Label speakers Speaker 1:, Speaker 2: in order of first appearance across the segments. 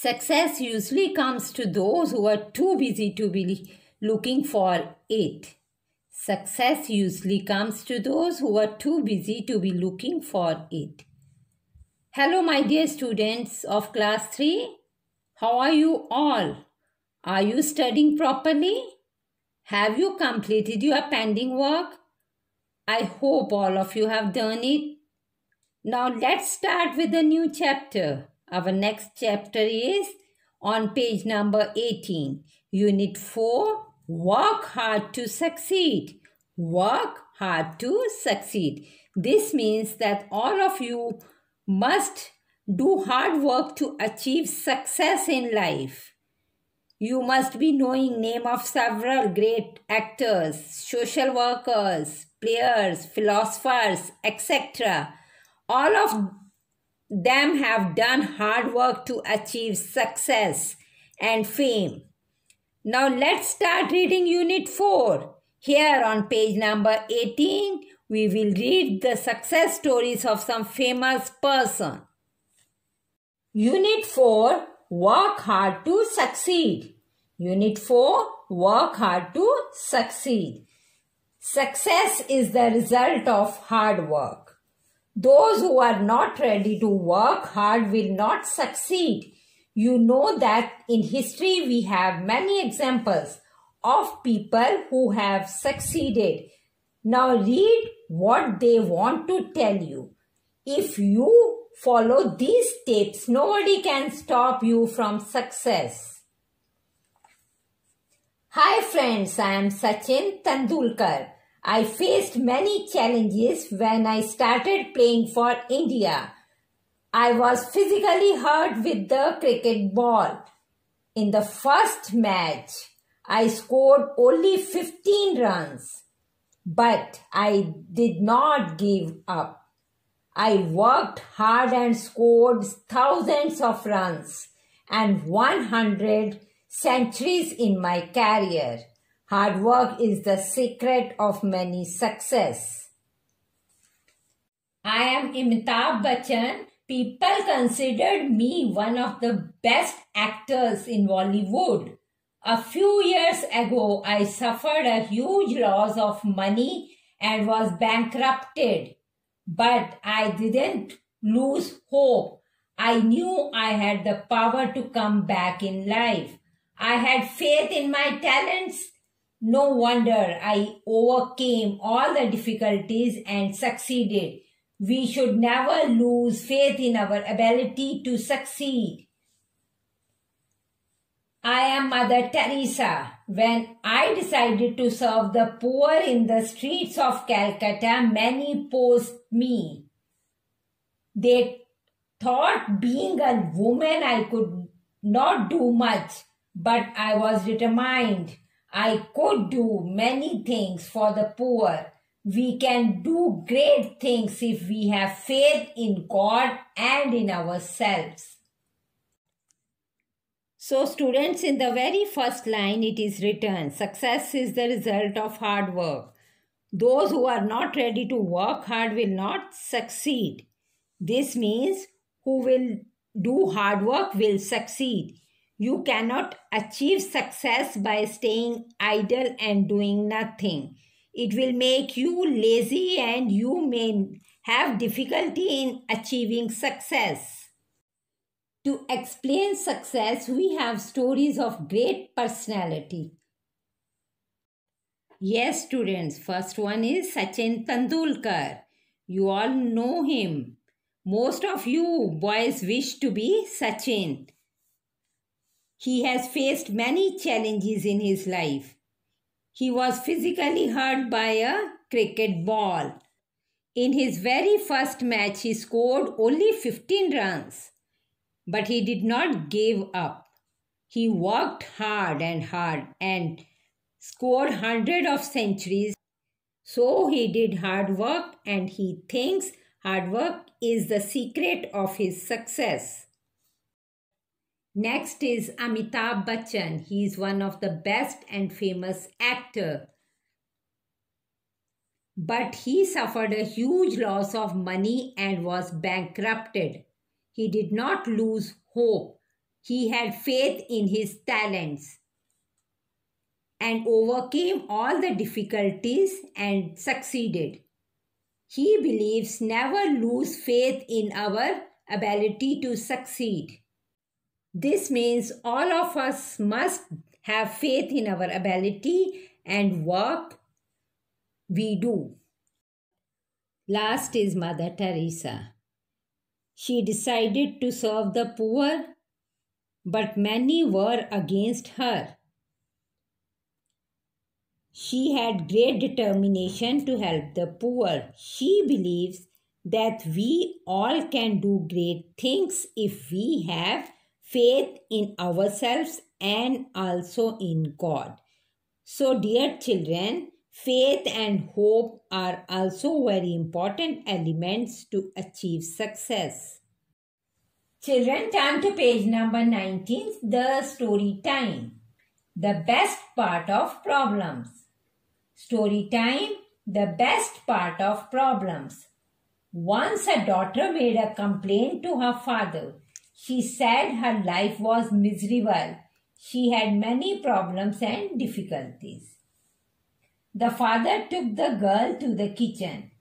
Speaker 1: Success usually comes to those who are too busy to be looking for it. Success usually comes to those who are too busy to be looking for it. Hello, my dear students of class 3. How are you all? Are you studying properly? Have you completed your pending work? I hope all of you have done it. Now let's start with a new chapter. Our next chapter is on page number 18, unit 4 Work hard to succeed. Work hard to succeed. This means that all of you must do hard work to achieve success in life. You must be knowing name of several great actors, social workers, players, philosophers, etc. All of them have done hard work to achieve success and fame. Now let's start reading Unit 4. Here on page number 18, we will read the success stories of some famous person. Unit 4 Work hard to succeed. Unit 4 Work hard to succeed. Success is the result of hard work. Those who are not ready to work hard will not succeed. You know that in history we have many examples of people who have succeeded. Now read what they want to tell you. If you follow these tips, nobody can stop you from success. Hi friends, I am Sachin Tandulkar. I faced many challenges when I started playing for India. I was physically hurt with the cricket ball. In the first match, I scored only 15 runs, but I did not give up. I worked hard and scored thousands of runs and 100 centuries in my career. Hard work is the secret of many success. I am Imitabh Bachchan. People considered me one of the best actors in Bollywood. A few years ago, I suffered a huge loss of money and was bankrupted. But I didn't lose hope. I knew I had the power to come back in life. I had faith in my talents no wonder I overcame all the difficulties and succeeded. We should never lose faith in our ability to succeed. I am Mother Teresa. When I decided to serve the poor in the streets of Calcutta, many posed me. They thought being a woman I could not do much, but I was determined. I could do many things for the poor. We can do great things if we have faith in God and in ourselves. So, students, in the very first line, it is written success is the result of hard work. Those who are not ready to work hard will not succeed. This means who will do hard work will succeed. You cannot achieve success by staying idle and doing nothing. It will make you lazy and you may have difficulty in achieving success. To explain success, we have stories of great personality. Yes, students, first one is Sachin Tendulkar. You all know him. Most of you boys wish to be Sachin he has faced many challenges in his life. He was physically hurt by a cricket ball. In his very first match, he scored only 15 runs. But he did not give up. He worked hard and hard and scored hundreds of centuries. So he did hard work and he thinks hard work is the secret of his success. Next is Amitabh Bachchan. He is one of the best and famous actor. But he suffered a huge loss of money and was bankrupted. He did not lose hope. He had faith in his talents and overcame all the difficulties and succeeded. He believes never lose faith in our ability to succeed. This means all of us must have faith in our ability and work we do. Last is Mother Teresa. She decided to serve the poor, but many were against her. She had great determination to help the poor. She believes that we all can do great things if we have faith in ourselves and also in God. So, dear children, faith and hope are also very important elements to achieve success. Children, turn to page number 19, the story time. The best part of problems. Story time, the best part of problems. Once a daughter made a complaint to her father she said her life was miserable. She had many problems and difficulties. The father took the girl to the kitchen.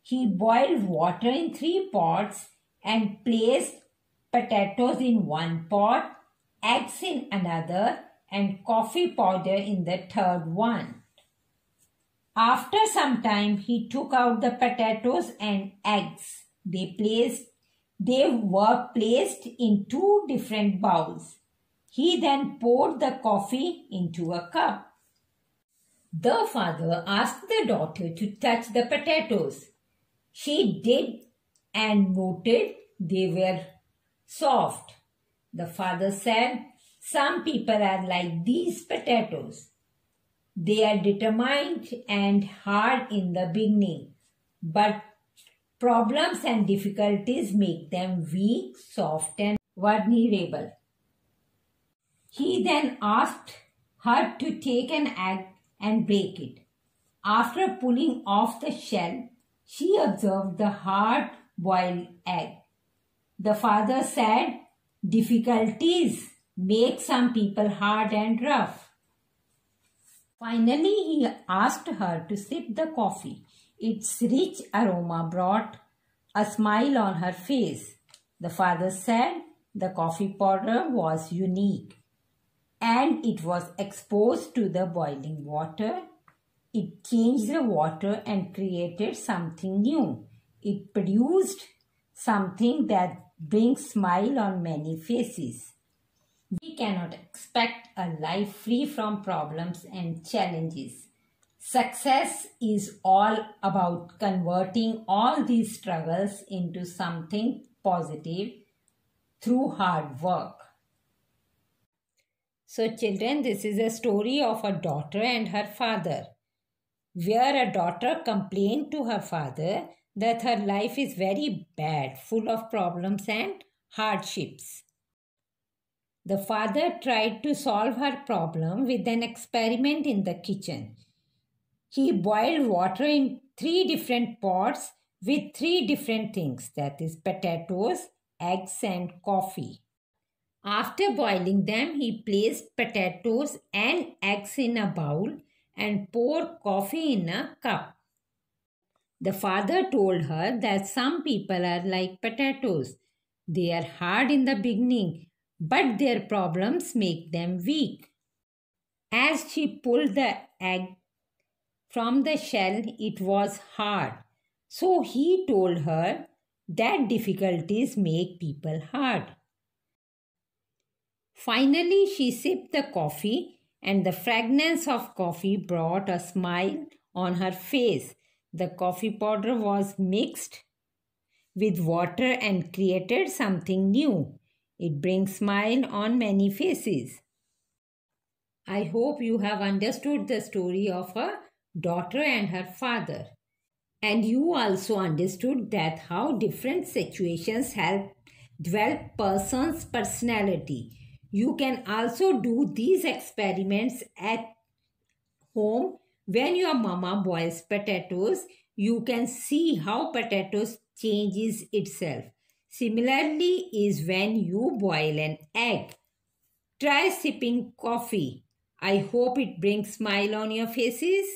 Speaker 1: He boiled water in three pots and placed potatoes in one pot, eggs in another, and coffee powder in the third one. After some time, he took out the potatoes and eggs. They placed they were placed in two different bowls. He then poured the coffee into a cup. The father asked the daughter to touch the potatoes. She did and noted they were soft. The father said, Some people are like these potatoes. They are determined and hard in the beginning, but Problems and difficulties make them weak, soft, and vulnerable. He then asked her to take an egg and break it. After pulling off the shell, she observed the hard boiled egg. The father said, Difficulties make some people hard and rough. Finally, he asked her to sip the coffee its rich aroma brought a smile on her face. The father said the coffee powder was unique and it was exposed to the boiling water. It changed the water and created something new. It produced something that brings smile on many faces. We cannot expect a life free from problems and challenges. Success is all about converting all these struggles into something positive through hard work. So, children, this is a story of a daughter and her father, where a daughter complained to her father that her life is very bad, full of problems and hardships. The father tried to solve her problem with an experiment in the kitchen he boiled water in three different pots with three different things that is, potatoes, eggs, and coffee. After boiling them, he placed potatoes and eggs in a bowl and poured coffee in a cup. The father told her that some people are like potatoes. They are hard in the beginning, but their problems make them weak. As she pulled the egg from the shell it was hard. So he told her that difficulties make people hard. Finally, she sipped the coffee, and the fragrance of coffee brought a smile on her face. The coffee powder was mixed with water and created something new. It brings smile on many faces. I hope you have understood the story of a daughter and her father. And you also understood that how different situations help develop person's personality. You can also do these experiments at home when your mama boils potatoes. You can see how potatoes changes itself. Similarly is when you boil an egg. Try sipping coffee. I hope it brings smile on your faces.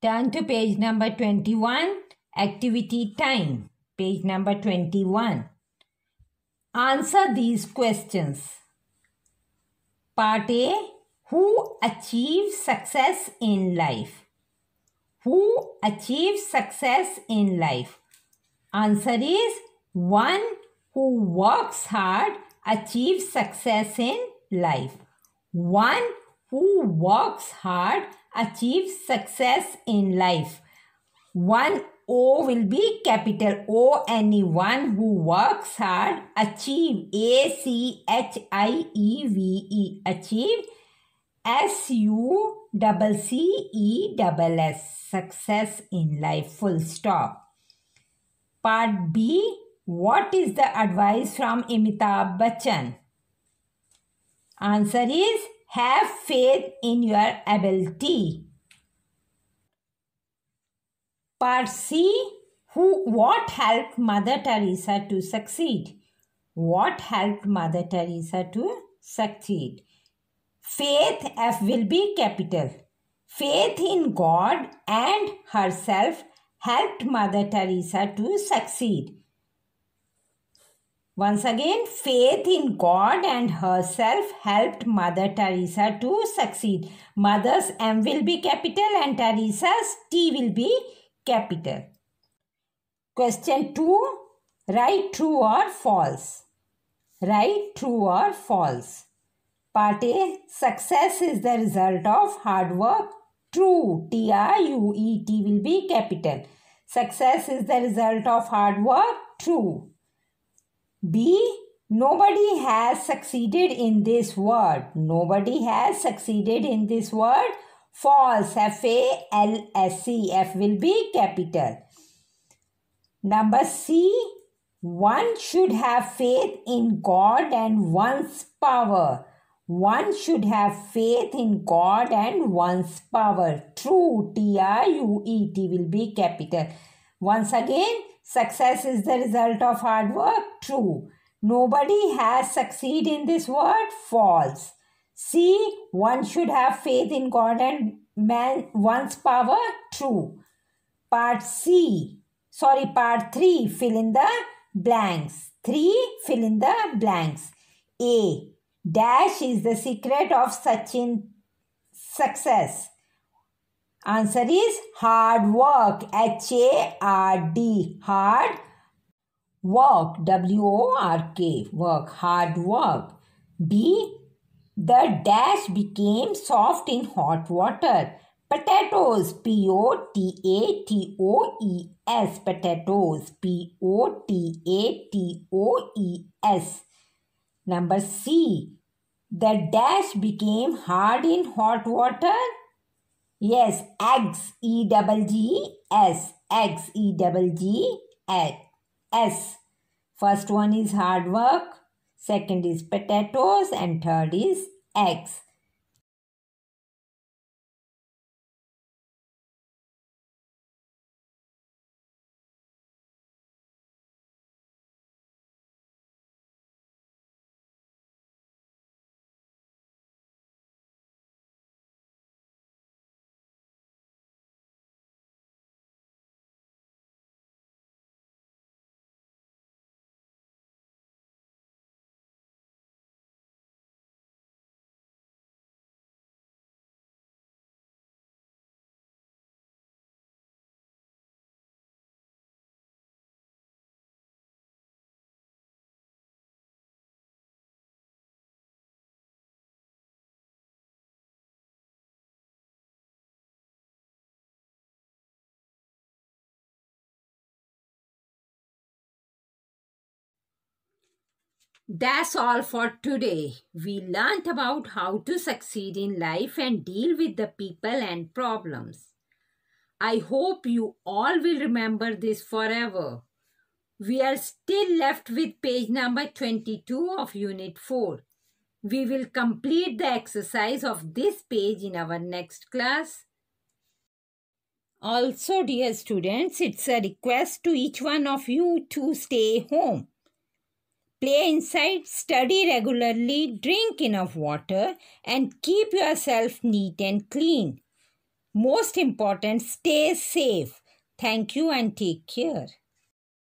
Speaker 1: Turn to page number 21, activity time, page number 21. Answer these questions. Part A Who achieves success in life? Who achieves success in life? Answer is one who works hard achieves success in life. One who works hard achieve success in life. One O will be capital O. Anyone who works hard achieve A C H I E V E achieve S U double C E double S success in life. Full stop. Part B. What is the advice from Amitabh Bachchan? Answer is have faith in your ability. Part C who what helped Mother Teresa to succeed? What helped Mother Teresa to succeed? Faith F will be capital. Faith in God and herself helped Mother Teresa to succeed. Once again, faith in God and herself helped Mother Teresa to succeed. Mother's M will be capital and Teresa's T will be capital. Question 2 Write true or false. Write true or false. Part A Success is the result of hard work. True. T R U E T will be capital. Success is the result of hard work. True. B. Nobody has succeeded in this word. Nobody has succeeded in this word. False. F A L S C. F will be capital. Number C. One should have faith in God and one's power. One should have faith in God and one's power. True. T R U E T will be capital. Once again, Success is the result of hard work. True. Nobody has succeed in this world. False. See, One should have faith in God and man one's power. True. Part C. Sorry, part 3. Fill in the blanks. 3. Fill in the blanks. A. Dash is the secret of in success. Answer is hard work. H A R D. Hard work. W O R K. Work. Hard work. B. The dash became soft in hot water. Potatoes. P O T A T O E S. Potatoes. P O T A T O E S. Number C. The dash became hard in hot water Yes, eggs, E double G, S, eggs, E double G, S. First one is hard work, second is potatoes, and third is eggs. That's all for today. We learnt about how to succeed in life and deal with the people and problems. I hope you all will remember this forever. We are still left with page number 22 of Unit 4. We will complete the exercise of this page in our next class. Also, dear students, it's a request to each one of you to stay home Play inside, study regularly, drink enough water, and keep yourself neat and clean. Most important, stay safe. Thank you and take care.